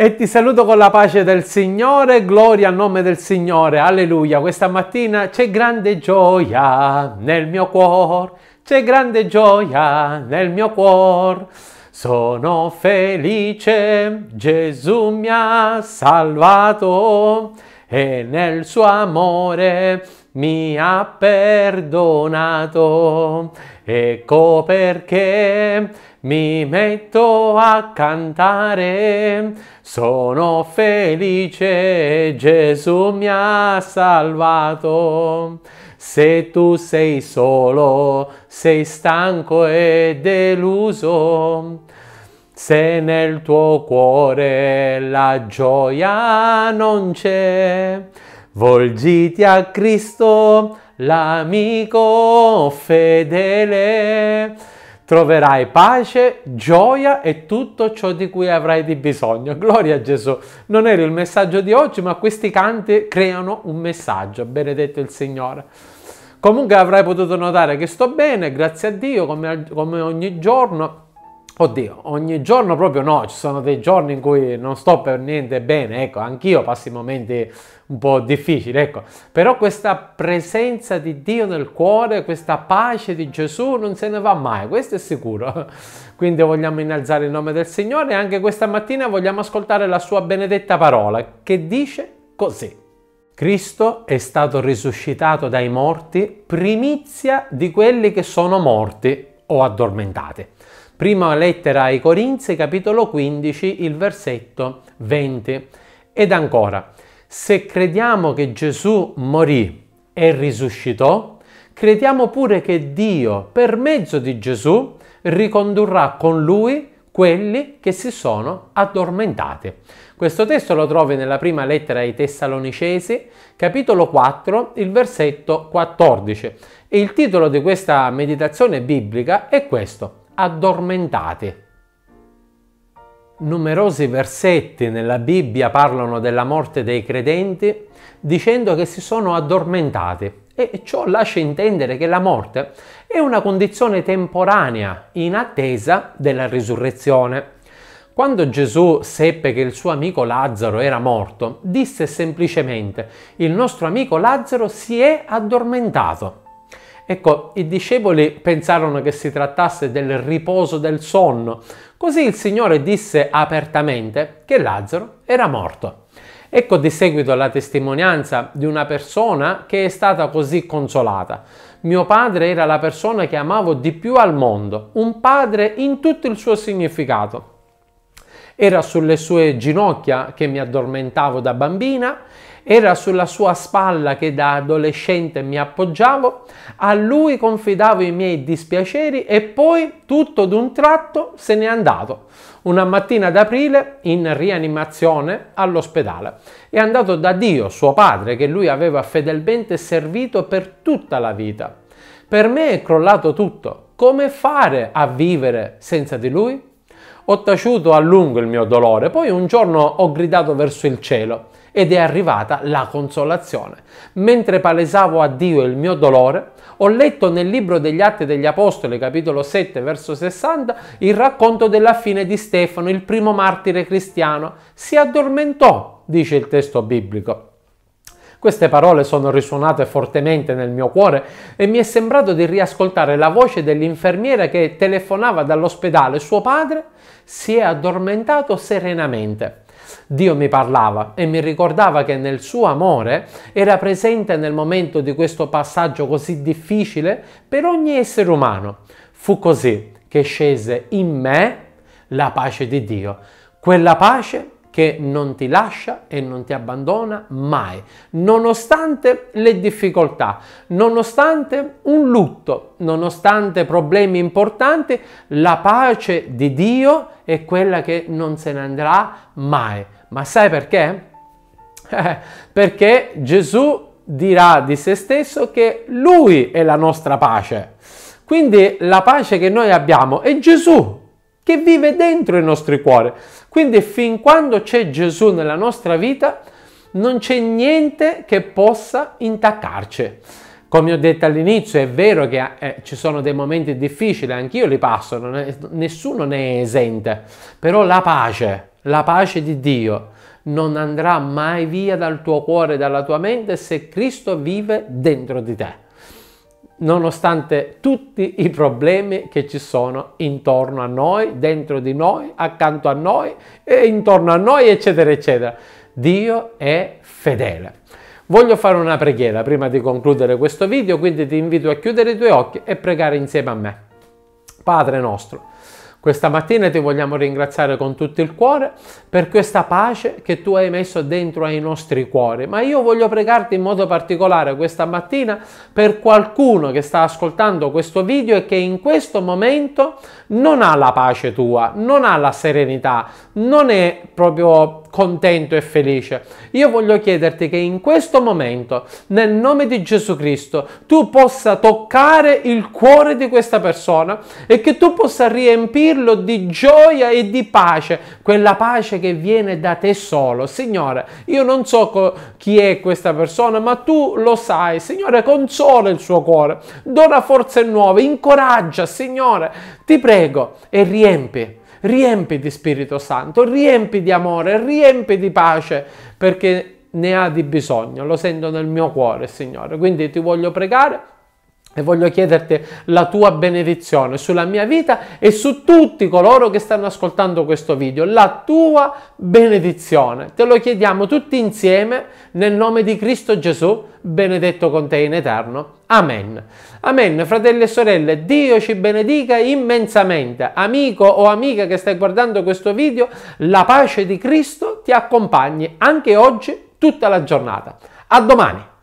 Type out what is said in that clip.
E ti saluto con la pace del Signore, gloria al nome del Signore, alleluia. Questa mattina c'è grande gioia nel mio cuore, c'è grande gioia nel mio cuore. Sono felice, Gesù mi ha salvato e nel suo amore mi ha perdonato. Ecco perché mi metto a cantare, sono felice, Gesù mi ha salvato. Se tu sei solo, sei stanco e deluso, se nel tuo cuore la gioia non c'è, Volgiti a Cristo, l'amico fedele. Troverai pace, gioia e tutto ciò di cui avrai di bisogno. Gloria a Gesù. Non era il messaggio di oggi, ma questi canti creano un messaggio. Benedetto il Signore. Comunque avrai potuto notare che sto bene, grazie a Dio, come, come ogni giorno Oddio, ogni giorno proprio no, ci sono dei giorni in cui non sto per niente bene, ecco, anch'io passo momenti un po' difficili, ecco, però questa presenza di Dio nel cuore, questa pace di Gesù non se ne va mai, questo è sicuro. Quindi vogliamo innalzare il nome del Signore e anche questa mattina vogliamo ascoltare la sua benedetta parola che dice così. Cristo è stato risuscitato dai morti, primizia di quelli che sono morti o addormentati. Prima lettera ai Corinzi, capitolo 15, il versetto 20. Ed ancora, se crediamo che Gesù morì e risuscitò, crediamo pure che Dio, per mezzo di Gesù, ricondurrà con lui quelli che si sono addormentati. Questo testo lo trovi nella prima lettera ai Tessalonicesi, capitolo 4, il versetto 14. E il titolo di questa meditazione biblica è questo: addormentate. Numerosi versetti nella Bibbia parlano della morte dei credenti dicendo che si sono addormentati e ciò lascia intendere che la morte è una condizione temporanea in attesa della risurrezione. Quando Gesù seppe che il suo amico Lazzaro era morto, disse semplicemente, il nostro amico Lazzaro si è addormentato. Ecco, i discepoli pensarono che si trattasse del riposo del sonno, così il Signore disse apertamente che Lazzaro era morto. Ecco di seguito la testimonianza di una persona che è stata così consolata. Mio padre era la persona che amavo di più al mondo, un padre in tutto il suo significato. Era sulle sue ginocchia che mi addormentavo da bambina era sulla sua spalla che da adolescente mi appoggiavo, a lui confidavo i miei dispiaceri e poi tutto d'un tratto se n'è andato. Una mattina d'aprile in rianimazione all'ospedale. È andato da Dio, suo padre, che lui aveva fedelmente servito per tutta la vita. Per me è crollato tutto. Come fare a vivere senza di lui? Ho taciuto a lungo il mio dolore, poi un giorno ho gridato verso il cielo ed è arrivata la consolazione. Mentre palesavo a Dio il mio dolore, ho letto nel libro degli Atti degli Apostoli, capitolo 7, verso 60, il racconto della fine di Stefano, il primo martire cristiano. Si addormentò, dice il testo biblico. Queste parole sono risuonate fortemente nel mio cuore e mi è sembrato di riascoltare la voce dell'infermiera che telefonava dall'ospedale. Suo padre si è addormentato serenamente. Dio mi parlava e mi ricordava che nel suo amore era presente nel momento di questo passaggio così difficile per ogni essere umano. Fu così che scese in me la pace di Dio, quella pace che non ti lascia e non ti abbandona mai, nonostante le difficoltà, nonostante un lutto, nonostante problemi importanti, la pace di Dio è quella che non se ne andrà mai. Ma sai perché? Eh, perché Gesù dirà di se stesso che lui è la nostra pace. Quindi la pace che noi abbiamo è Gesù che vive dentro i nostri cuori. Quindi fin quando c'è Gesù nella nostra vita, non c'è niente che possa intaccarci. Come ho detto all'inizio, è vero che eh, ci sono dei momenti difficili, anch'io li passo, è, nessuno ne è esente, però la pace, la pace di Dio non andrà mai via dal tuo cuore, dalla tua mente se Cristo vive dentro di te nonostante tutti i problemi che ci sono intorno a noi, dentro di noi, accanto a noi e intorno a noi, eccetera, eccetera. Dio è fedele. Voglio fare una preghiera prima di concludere questo video, quindi ti invito a chiudere i tuoi occhi e pregare insieme a me. Padre nostro, questa mattina ti vogliamo ringraziare con tutto il cuore per questa pace che tu hai messo dentro ai nostri cuori, ma io voglio pregarti in modo particolare questa mattina per qualcuno che sta ascoltando questo video e che in questo momento non ha la pace tua, non ha la serenità, non è proprio contento e felice. Io voglio chiederti che in questo momento, nel nome di Gesù Cristo, tu possa toccare il cuore di questa persona e che tu possa riempire riempirlo di gioia e di pace, quella pace che viene da te solo. Signore, io non so co- chi è questa persona, ma tu lo sai. Signore, consola il suo cuore, dona forze nuove, incoraggia, Signore, ti prego e riempi riempi di Spirito Santo, riempi di amore, riempi di pace, perché ne ha di bisogno, lo sento nel mio cuore, Signore. Quindi ti voglio pregare e voglio chiederti la tua benedizione sulla mia vita e su tutti coloro che stanno ascoltando questo video. La tua benedizione. Te lo chiediamo tutti insieme nel nome di Cristo Gesù, benedetto con te in eterno. Amen. Amen, fratelli e sorelle, Dio ci benedica immensamente. Amico o amica che stai guardando questo video, la pace di Cristo ti accompagni anche oggi tutta la giornata. A domani!